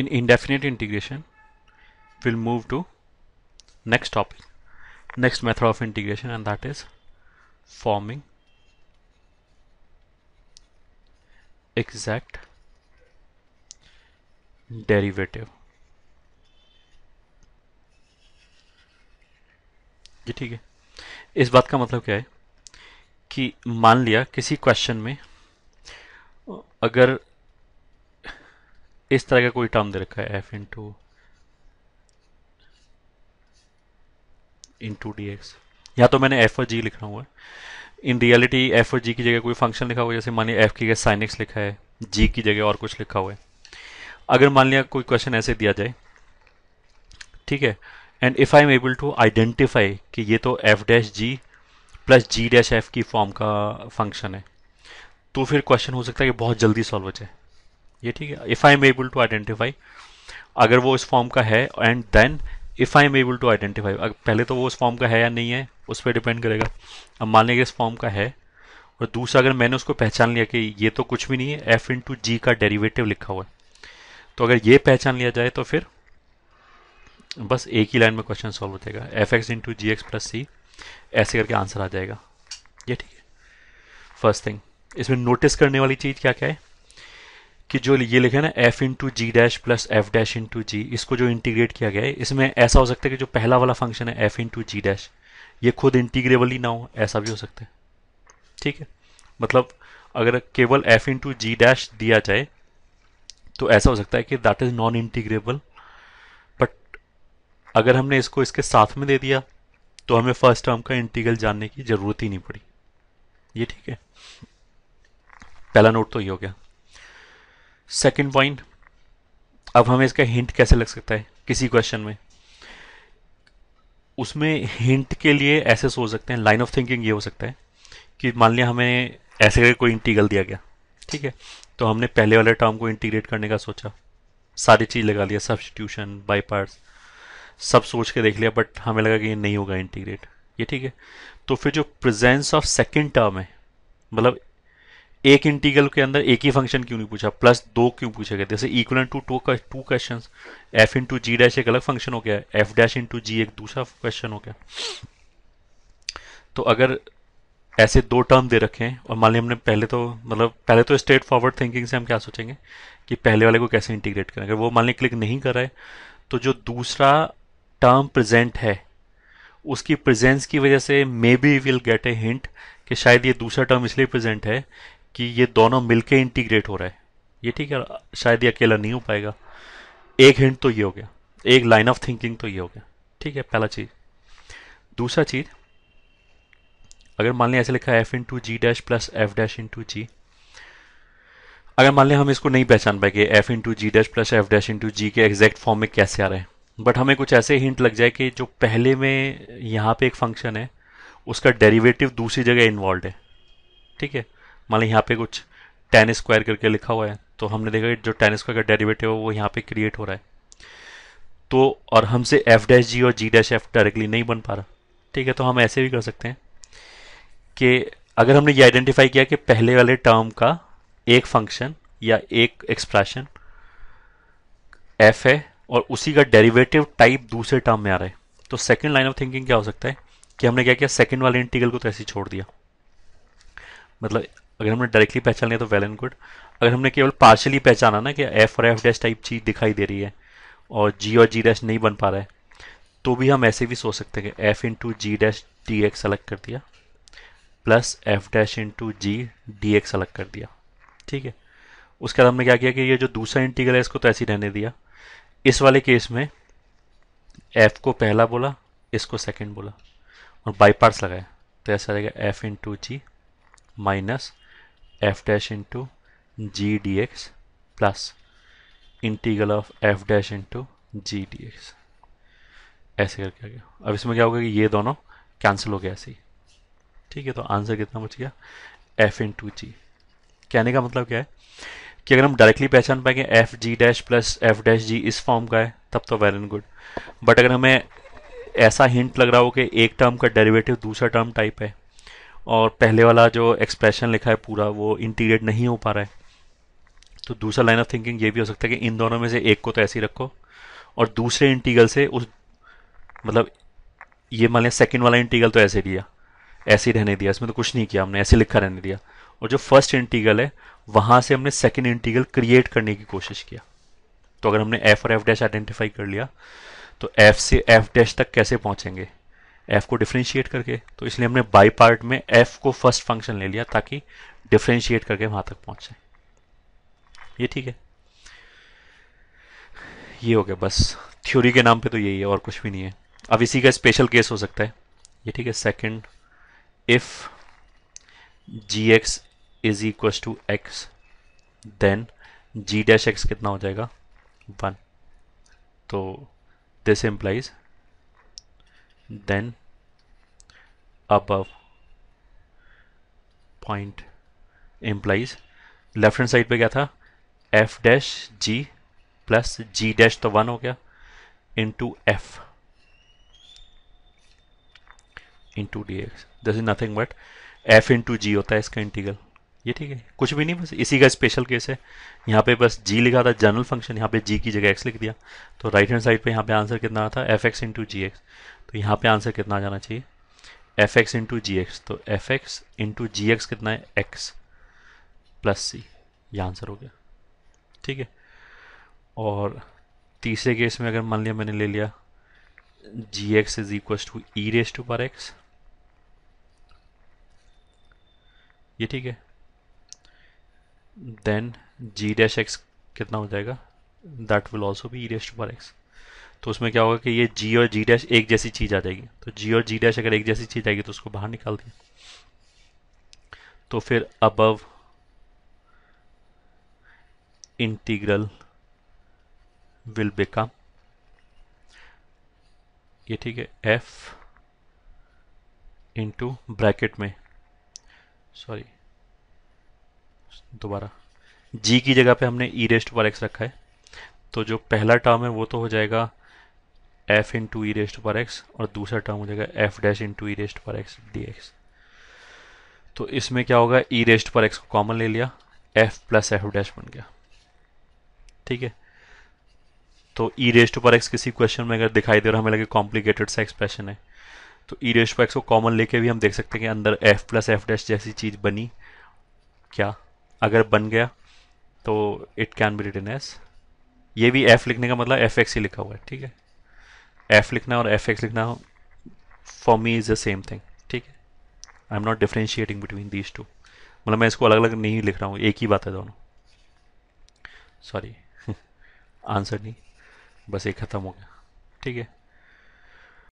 in indefinite integration we'll move to next topic next method of integration and that is forming exact derivative ये ठीक है इस बात का मतलब क्या है कि मान लिया किसी क्वेश्चन में अगर इस तरह का कोई टर्म दे रखा है F into into D X या तो मैंने एफ और जी लिखा हुआ है इन रियलिटी एफ और जी की जगह कोई फंक्शन लिखा हुआ है जैसे मानिए एफ की जगह साइन एक्स लिखा है जी की जगह और कुछ लिखा हुआ है अगर मान लिया कोई क्वेश्चन ऐसे दिया जाए ठीक है and if I am able to identify कि ये तो F dash G plus G dash F की फॉर्म का फंक्शन है तो फिर क्वेश्चन हो सकता है कि बहुत जल्दी सॉल्व हो जाए ये ठीक है if I am able to identify अगर वो इस फॉर्म का है and then if I am able to identify पहले तो वो उस फॉर्म का है या नहीं है उस पर डिपेंड करेगा अब मान लेंगे इस फॉर्म का है और दूसरा अगर मैंने उसको पहचान लिया कि ये तो कुछ भी नहीं है एफ इंटू जी का डेरीवेटिव लिखा हुआ है तो अगर ये पहचान लिया जाए तो फिर बस एक ही लाइन में क्वेश्चन सॉल्व हो जाएगा F X into G X plus C ऐसे करके आंसर आ जाएगा ये ठीक है फर्स्ट थिंग इसमें नोटिस करने वाली चीज़ क्या क्या है कि जो ये लिखा है ना F into G dash plus F dash into G इसको जो इंटीग्रेट किया गया है इसमें ऐसा हो सकता है कि जो पहला वाला फंक्शन है एफ इंटू जी डैश ये खुद इंटीग्रेबल ही ना हो ऐसा भी हो सकता है ठीक है मतलब अगर केवल एफ इंटू जी डैश दिया जाए तो ऐसा हो सकता है कि that is non integrable but अगर हमने इसको इसके साथ में दे दिया तो हमें फर्स्ट टर्म का इंटीग्रल जानने की ज़रूरत ही नहीं पड़ी ये ठीक है पहला नोट तो ये हो गया सेकंड पॉइंट अब हमें इसका हिंट कैसे लग सकता है किसी क्वेश्चन में उसमें हिंट के लिए ऐसे सोच सकते हैं लाइन ऑफ थिंकिंग ये हो सकता है कि मान लिया हमें ऐसे करके कोई इंटीगल दिया गया ठीक है तो हमने पहले वाले टर्म को इंटीग्रेट करने का सोचा सारी चीज़ लगा लिया सब्सटीट्यूशन बाई सब सोच के देख लिया बट हमें लगा कि ये नहीं होगा इंटीग्रेट ये ठीक है तो फिर जो प्रेजेंस ऑफ सेकेंड टर्म है मतलब एक इंटीग्रल के अंदर एक ही फंक्शन क्यों नहीं पूछा प्लस दो क्यों पूछा गया जैसे इक्वल टू टू का two question F into G dash एक अलग फंक्शन हो गया एफ डैश इंटू जी एक दूसरा क्वेश्चन हो गया तो अगर ऐसे दो टर्म दे रखे हैं और मान ली हमने पहले तो मतलब पहले तो स्ट्रेट फॉरवर्ड थिंकिंग से हम क्या सोचेंगे कि पहले वाले को कैसे इंटीग्रेट करें अगर वो मान ली क्लिक नहीं कर रहा है तो जो दूसरा टर्म प्रेजेंट है उसकी प्रेजेंस की वजह से may be will get a hint कि शायद ये दूसरा टर्म इसलिए प्रेजेंट है कि ये दोनों मिलके इंटीग्रेट हो रहा है ये ठीक है शायद ये अकेला नहीं हो पाएगा एक हिंट तो ये हो गया एक लाइन ऑफ थिंकिंग तो ये हो गया ठीक है पहला चीज़ दूसरा चीज़ अगर मान लें ऐसे लिखा है F into G dash plus F dash into G अगर मान लें हम इसको नहीं पहचान पाएंगे F into G dash plus F dash into G के एग्जैक्ट फॉर्म में कैसे आ रहे हैं बट हमें कुछ ऐसे हिंट लग जाए कि जो पहले में यहाँ पे एक फंक्शन है उसका डेरिवेटिव दूसरी जगह इन्वॉल्व है ठीक है मान लो यहाँ पे कुछ टेन स्क्वायर करके लिखा हुआ है तो हमने देखा कि जो टेन स्क्वायर का डेरिवेटिव है वो यहाँ पे क्रिएट हो रहा है तो और हमसे एफ डैश जी और जी डैश एफ डायरेक्टली नहीं बन पा रहा ठीक है तो हम ऐसे भी कर सकते हैं कि अगर हमने ये आइडेंटिफाई किया कि पहले वाले टर्म का एक फंक्शन या एक एक्सप्रेशन एफ है और उसी का डेरिवेटिव टाइप दूसरे टर्म में आ रहा है तो सेकेंड लाइन ऑफ थिंकिंग क्या हो सकता है कि हमने क्या किया सेकेंड वाले इंटीग्रल को तो ऐसे छोड़ दिया मतलब अगर हमने डायरेक्टली पहचान लिया तो वेल एंड गुड अगर हमने केवल पार्शली पहचाना ना कि एफ और एफ डैश टाइप चीज दिखाई दे रही है और जी और जी डैश नहीं बन पा रहा है तो भी हम ऐसे भी सोच सकते हैं कि F into G dash D X अलग कर दिया plus F dash into G D X अलग कर दिया ठीक है उसके बाद हमने क्या किया कि ये जो दूसरा इंटीग्रल है इसको तो ऐसे ही रहने दिया इस वाले केस में एफ को पहला बोला इसको सेकेंड बोला और बाई पार्ट्स लगाया तो ऐसा रहेगा F into G minus f dash into g dx plus integral of f dash into G D X ऐसे करके आ गया अब इसमें क्या होगा कि ये दोनों कैंसिल हो गया ऐसे ही ठीक है तो आंसर कितना बच गया एफ इन टू जी कहने का मतलब क्या है कि अगर हम डायरेक्टली पहचान पाएंगे F G dash plus F dash G इस फॉर्म का है तब तो वेल एंड गुड बट अगर हमें ऐसा हिंट लग रहा हो कि एक टर्म का डेरिवेटिव दूसरा टर्म टाइप है और पहले वाला जो एक्सप्रेशन लिखा है पूरा वो इंटीग्रेट नहीं हो पा रहा है तो दूसरा लाइन ऑफ थिंकिंग ये भी हो सकता है कि इन दोनों में से एक को तो ऐसे ही रखो और दूसरे इंटीगल से उस मतलब ये मान लिया सेकेंड वाला इंटीगल तो ऐसे दिया ऐसे ही रहने दिया इसमें तो कुछ नहीं किया हमने ऐसे लिखा रहने दिया और जो फर्स्ट इंटीगल है वहाँ से हमने सेकेंड इंटीगल क्रिएट करने की कोशिश किया तो अगर हमने एफ और एफ डैश आइडेंटिफाई कर लिया तो एफ से एफ डैश तक कैसे पहुँचेंगे एफ को डिफ्रेंशिएट करके तो इसलिए हमने बाई पार्ट में एफ को फर्स्ट फंक्शन ले लिया ताकि डिफ्रेंशिएट करके वहां तक पहुँचे ये ठीक है ये हो गया बस थ्योरी के नाम पे तो यही है और कुछ भी नहीं है अब इसी का स्पेशल केस हो सकता है ये ठीक है second if G X is equal to X then G dash X कितना हो जाएगा वन तो this implies then above point implies left hand side पे क्या था F dash G plus G dash तो वन हो गया into F into D X this is nothing but F into G होता है इसका इंटीग्रल ये ठीक है कुछ भी नहीं बस इसी का स्पेशल केस है यहाँ पे बस जी लिखा था जनरल फंक्शन यहाँ पे जी की जगह एक्स लिख दिया तो राइट हैंड साइड पे यहाँ पे आंसर कितना आता था F X into G X तो यहाँ पे आंसर कितना आ जाना चाहिए F X into G X तो F X into G X कितना है एक्स प्लस सी ये आंसर हो गया ठीक है और तीसरे केस में अगर मान लिया मैंने ले लिया G X is equal to E raise to पर एक्स ये ठीक है देन जी डैश एक्स कितना हो जाएगा दैट विल ऑल्सो भी ई डैश टू पर एक्स तो उसमें क्या होगा कि ये जी और जी डैश एक जैसी चीज़ आ जाएगी तो जी और जी डैश अगर एक जैसी चीज़ आएगी तो उसको बाहर निकाल दिया तो फिर अबव इंटीग्रल विल बिकम ये ठीक है एफ इंटू ब्रैकेट में सॉरी दोबारा जी की जगह पे हमने ई रेस्ट पर एक्स रखा है तो जो पहला टर्म है वो तो हो जाएगा F into E raised पर एक्स और दूसरा टर्म हो जाएगा F dash into E raised पर एक्स डी एक्स तो इसमें क्या होगा ई रेस्ट पर एक्स को कॉमन ले लिया एफ प्लस एफ डैश बन गया ठीक है तो ई रेस्ट पर एक्स किसी क्वेश्चन में अगर दिखाई दे रहा हमें लगे कॉम्प्लिकेटेड सा एक्सप्रेशन है तो ई रेस्ट पर एक्स को कॉमन लेके भी हम देख सकते हैं कि अंदर एफ प्लस एफ डैश जैसी चीज़ बनी क्या अगर बन गया तो it can be written as ये भी एफ लिखने का मतलब एफ एक्स ही लिखा हुआ है ठीक है एफ लिखना और एफ एक्स लिखना for me is the same thing ठीक है I am not differentiating between these two मतलब मैं इसको अलग अलग नहीं लिख रहा हूँ एक ही बात है दोनों सॉरी आंसर नहीं बस एक ख़त्म हो गया ठीक है